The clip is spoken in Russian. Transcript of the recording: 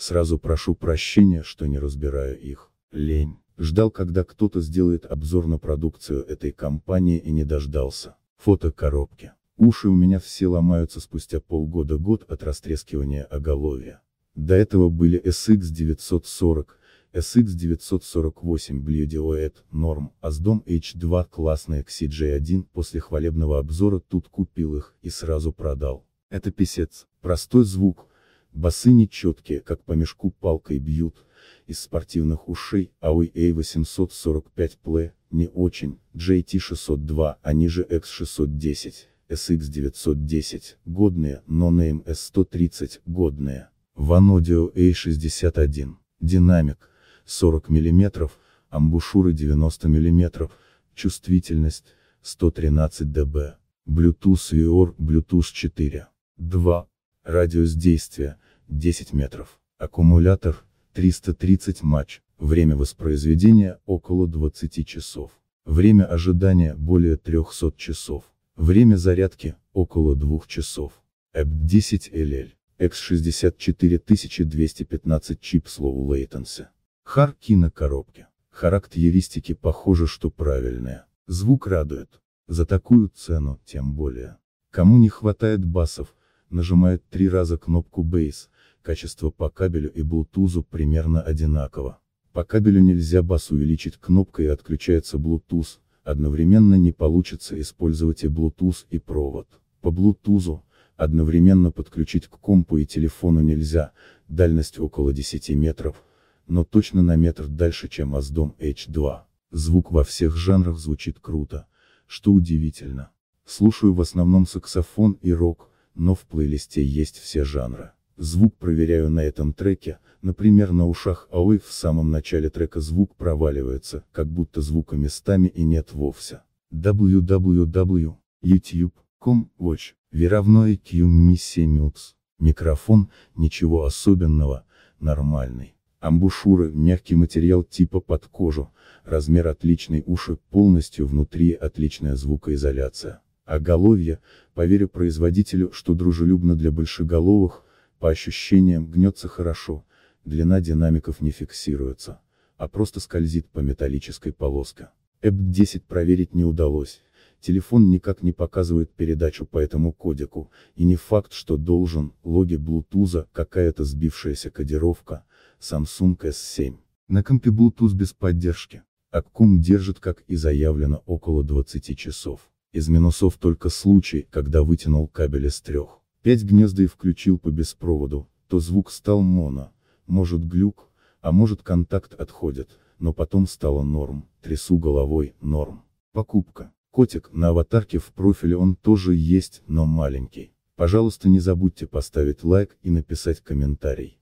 Сразу прошу прощения, что не разбираю их. Лень. Ждал, когда кто-то сделает обзор на продукцию этой компании и не дождался. Фото коробки. Уши у меня все ломаются спустя полгода-год от растрескивания оголовья. До этого были SX940, SX948 Blue OED, Norm, Asdom H2 классные XCJ1, после хвалебного обзора тут купил их и сразу продал. Это писец. Простой звук, Басы нечеткие, как по мешку палкой бьют, из спортивных ушей, Aoi A845 Play, не очень, JT602, они же X610, SX910, годные, но Noname S130, годные. Vanodio A61, динамик, 40 мм, амбушюры 90 мм, чувствительность, 113 дБ, Bluetooth VR, Bluetooth 4. 2. Радиус действия, 10 метров. Аккумулятор, 330 матч, время воспроизведения около 20 часов. Время ожидания более 300 часов. Время зарядки около 2 часов. EP10LL. X64215 чип Slow Latency. Харки на коробке. Характеристики похоже, что правильные. Звук радует. За такую цену, тем более. Кому не хватает басов, нажимает три раза кнопку Bass, качество по кабелю и Bluetooth примерно одинаково. По кабелю нельзя бас увеличить кнопкой и отключается Bluetooth, одновременно не получится использовать и Bluetooth и провод. По Bluetooth, одновременно подключить к компу и телефону нельзя, дальность около 10 метров, но точно на метр дальше, чем Asdom H2. Звук во всех жанрах звучит круто, что удивительно. Слушаю в основном саксофон и рок, но в плейлисте есть все жанры. Звук проверяю на этом треке, например на ушах Ауэй в самом начале трека звук проваливается, как будто звука местами и нет вовсе. www.youtube.com watch v равно EQ миссия Мюкс. Микрофон, ничего особенного, нормальный. Амбушюры, мягкий материал типа под кожу, размер отличный уши, полностью внутри отличная звукоизоляция. Оголовье, поверю производителю, что дружелюбно для большеголовых, по ощущениям гнется хорошо, длина динамиков не фиксируется, а просто скользит по металлической полоске. ЭП-10 проверить не удалось, телефон никак не показывает передачу по этому кодеку, и не факт, что должен, логи Bluetooth, какая-то сбившаяся кодировка, Samsung S7. На компе Bluetooth без поддержки. Аккум держит, как и заявлено, около 20 часов. Из минусов только случай, когда вытянул кабель из трех. Пять гнезда и включил по беспроводу, то звук стал моно, может глюк, а может контакт отходит, но потом стало норм, трясу головой, норм. Покупка. Котик, на аватарке в профиле он тоже есть, но маленький. Пожалуйста не забудьте поставить лайк и написать комментарий.